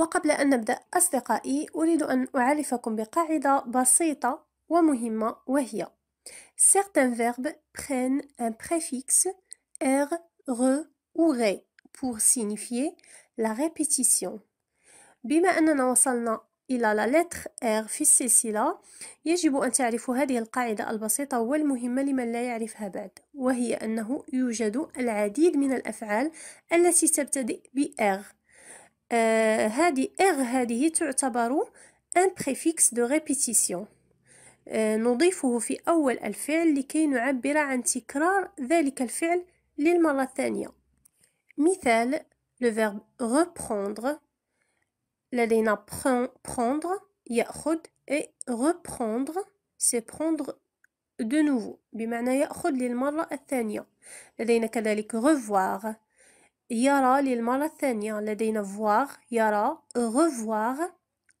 وقبل أن نبدأ أصدقائي أريد أن أعرفكم بقاعدة بسيطة ومهمة وهي Certains verbes prennent un préfixe r, re ou ré pour signifier la répétition. بما أننا وصلنا إلى la lettre R في السلسلة يجب أن تعرفوا هذه القاعدة البسيطة والمهمة لمن لا يعرفها بعد وهي أنه يوجد العديد من الأفعال التي تبتدئ ب R هذه إغ هذه تعتبر ان بريفيكس دو ريبيتيسيون نضيفه في أول الفعل لكي نعبر عن تكرار ذلك الفعل للمرة الثانية مثال لو فيرب reprendre لدينا prendre يأخذ اي reprendre سي prendre دو نوفو بمعنى يأخذ للمرة الثانية لدينا كذلك ريفوار يرى للمرة الثانية لدينا voir يرى revoir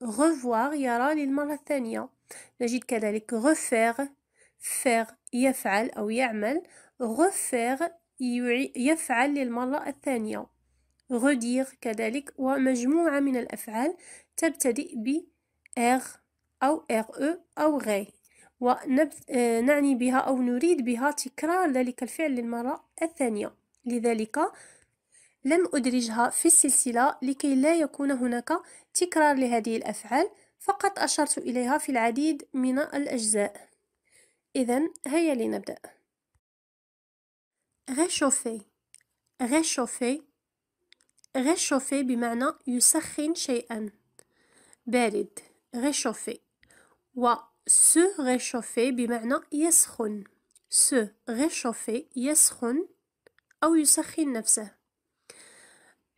revoir يرى للمرة الثانية نجد كذلك refaire faire يفعل أو يعمل refaire يفعل للمرة الثانية redire كذلك ومجموعة من الأفعال تبتدئ ب r أو re أو غ ونعني بها أو نريد بها تكرار ذلك الفعل للمرة الثانية لذلك لم أدرجها في السلسلة لكي لا يكون هناك تكرار لهذه الأفعال فقط أشرت إليها في العديد من الأجزاء إذا هيا لنبدأ غشوفي غشوفي غشوفي بمعنى يسخن شيئا بارد غشوفي و سو غشوفي بمعنى يسخن سو غشوفي يسخن أو يسخن نفسه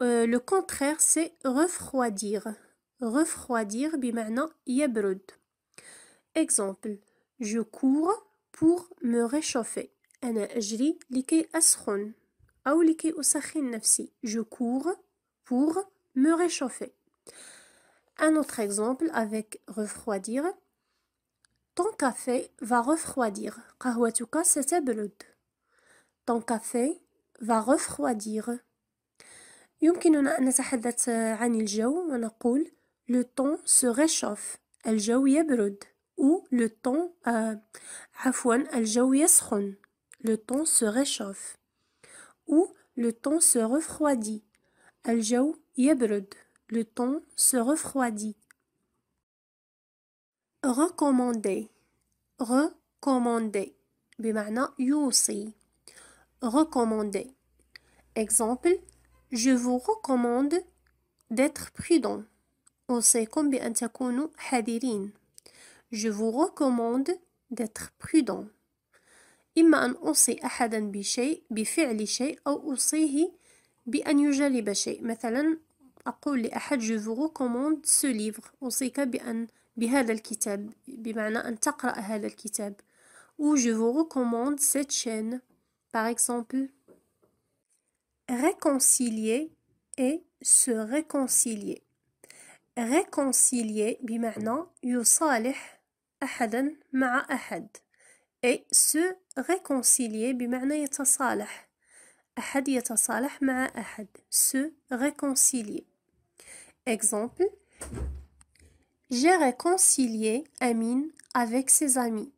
Euh, le contraire, c'est refroidir. Refroidir, bimana yabrud. Exemple, je cours pour me réchauffer. Je cours pour me réchauffer. Un autre exemple avec refroidir. Ton café va refroidir. Ton café va refroidir. يمكننا أن نتحدث عن الجو ونقول le temps se réchauffe الجو يبرد ou le temps euh, عفوا الجو يسخن le temps se réchauffe ou le temps se refroidit الجو يبرد le temps se refroidit recommander recommander بمعنى يوصي recommander exemple je vous recommande d'être prudent. On أوصيكم بأن connu, hadirine. Je vous recommande d'être prudent. إما أن أوصي أحدا بشيء بفعل شيء أو أوصيه بأن يجرب شيء مثلا أقول لأحد je vous recommande ce livre أوصيك بأن بهذا الكتاب بمعنى أن تقرأ هذا الكتاب ou je vous recommande cette chaîne par exemple réconcilier et se réconcilier. Réconcilier بمعنى يصالح أحدا مع أحد et se réconcilier بمعنى يتصالح أحد يتصالح مع أحد se réconcilier exemple j'ai réconcilié Amin avec ses amis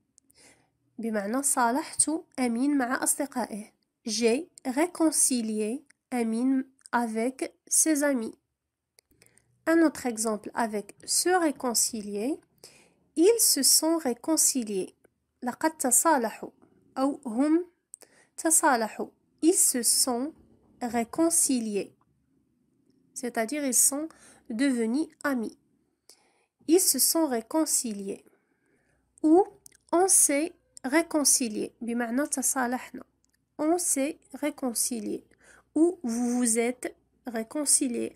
بمعنى صالحت Amin مع أصدقائه j'ai réconcilié Amin avec ses amis. Un autre exemple avec se réconcilier. Ils se sont réconciliés. لقد تصالحوا ou hum Ils se sont réconciliés. C'est-à-dire ils sont devenus amis. Ils se sont réconciliés. Ou on s'est réconcilié. بمعنى تصالحنا on s'est réconcilié ou vous vous êtes réconcilié.